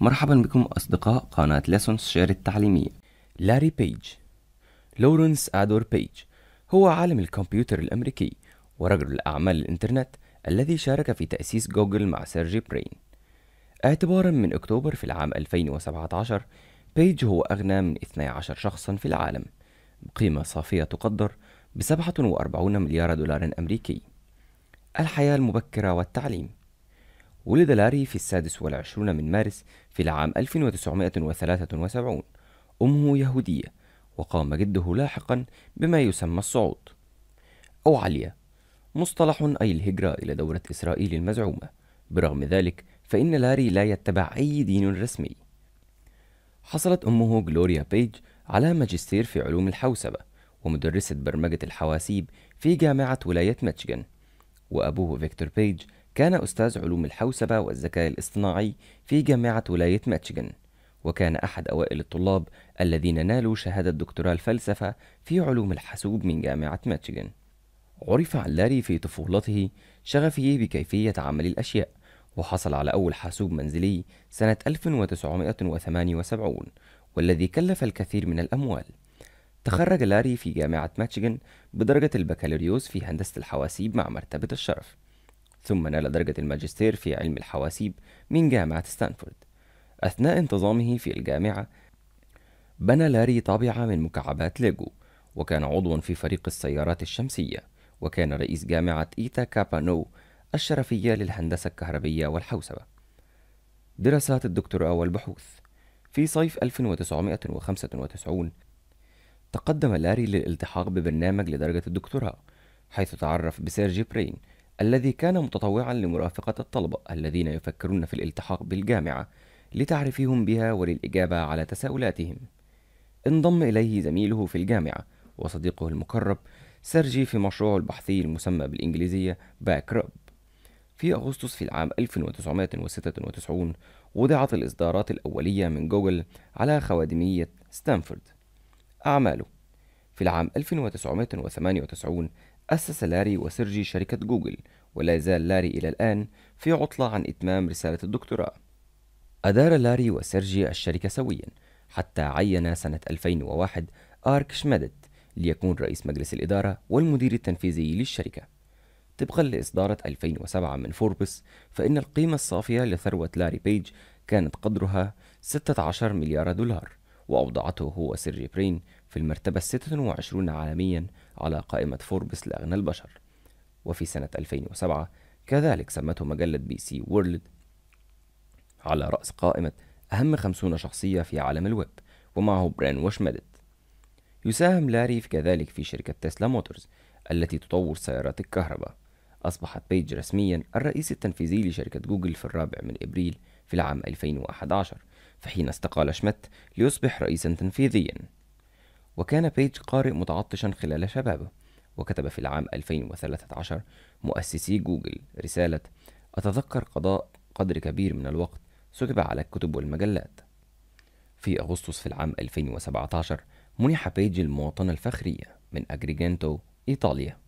مرحبا بكم أصدقاء قناة ليسونز شير التعليمية لاري بيج لورنس أدور بيج هو عالم الكمبيوتر الأمريكي ورجل الأعمال الإنترنت الذي شارك في تأسيس جوجل مع سيرجي برين اعتبارا من أكتوبر في العام 2017 بيج هو أغنى من 12 شخصا في العالم بقيمة صافية تقدر ب 47 مليار دولار أمريكي الحياة المبكرة والتعليم ولد لاري في السادس والعشرون من مارس في العام 1973 أمه يهودية وقام جده لاحقا بما يسمى الصعود أو عليا مصطلح أي الهجرة إلى دولة إسرائيل المزعومة برغم ذلك فإن لاري لا يتبع أي دين رسمي حصلت أمه جلوريا بيج على ماجستير في علوم الحوسبة ومدرسة برمجة الحواسيب في جامعة ولاية ميتشيغان وأبوه فيكتور بيج كان أستاذ علوم الحوسبة والذكاء الاصطناعي في جامعة ولاية ميتشيغان وكان أحد أوائل الطلاب الذين نالوا شهادة دكتوراه الفلسفة في علوم الحاسوب من جامعة ميتشيغان عرف عن لاري في طفولته شغفه بكيفية عمل الأشياء وحصل على أول حاسوب منزلي سنة 1978 والذي كلف الكثير من الأموال تخرج لاري في جامعة ماتشيغن بدرجة البكالوريوس في هندسة الحواسيب مع مرتبة الشرف ثم نال درجة الماجستير في علم الحواسيب من جامعة ستانفورد أثناء انتظامه في الجامعة بنى لاري طابعة من مكعبات ليجو وكان عضوا في فريق السيارات الشمسية وكان رئيس جامعة إيتا كابانو الشرفية للهندسة الكهربية والحوسبة دراسات الدكتوراه والبحوث في صيف 1995 تقدم لاري للالتحاق ببرنامج لدرجة الدكتوراه حيث تعرف بسيرجي برين الذي كان متطوعا لمرافقة الطلبة الذين يفكرون في الالتحاق بالجامعة لتعريفهم بها وللإجابة على تساؤلاتهم. انضم إليه زميله في الجامعة وصديقه المقرب سيرجي في مشروعه البحثي المسمى بالإنجليزية باك راب. في أغسطس في العام 1996 وضعت الإصدارات الأولية من جوجل على خوادمية ستانفورد. أعماله في العام 1998 أسس لاري وسيرجي شركة جوجل ولا يزال لاري إلى الآن في عطلة عن إتمام رسالة الدكتوراه أدار لاري وسيرجي الشركة سويا حتى عين سنة 2001 آرك شمدت ليكون رئيس مجلس الإدارة والمدير التنفيذي للشركة طبقا لإصدارة 2007 من فوربس فإن القيمة الصافية لثروة لاري بيج كانت قدرها 16 مليار دولار وأوضعته هو سيرجي برين في المرتبة 26 عالميا على قائمة فوربس لأغنى البشر وفي سنة 2007 كذلك سمته مجلة بي سي وورلد على رأس قائمة أهم 50 شخصية في عالم الويب ومعه بران وشمدت يساهم لاري في كذلك في شركة تسلا موتورز التي تطور سيارات الكهرباء أصبحت بيج رسميا الرئيس التنفيذي لشركة جوجل في الرابع من إبريل في العام 2011 فحين استقال شمت ليصبح رئيسا تنفيذيا وكان بيج قارئ متعطشا خلال شبابه وكتب في العام 2013 مؤسسي جوجل رسالة أتذكر قضاء قدر كبير من الوقت سكب على الكتب والمجلات في أغسطس في العام 2017 منح بيج المواطنة الفخرية من أجريجانتو إيطاليا